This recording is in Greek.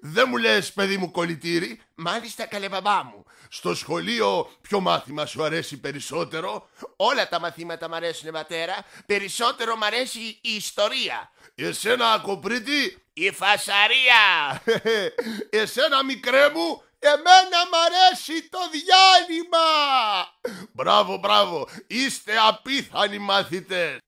Δεν μου λες παιδί μου κολλητήρι Μάλιστα καλέ μπαμπά μου Στο σχολείο ποιο μάθημα σου αρέσει περισσότερο Όλα τα μαθήματα μ' αρέσουνε πατέρα Περισσότερο μ' αρέσει η ιστορία Εσένα κοπρίτη Η φασαρία Εσένα μικρέ μου Εμένα μ' αρέσει το διάλειμμα Μπράβο μπράβο Είστε απίθανοι μαθητές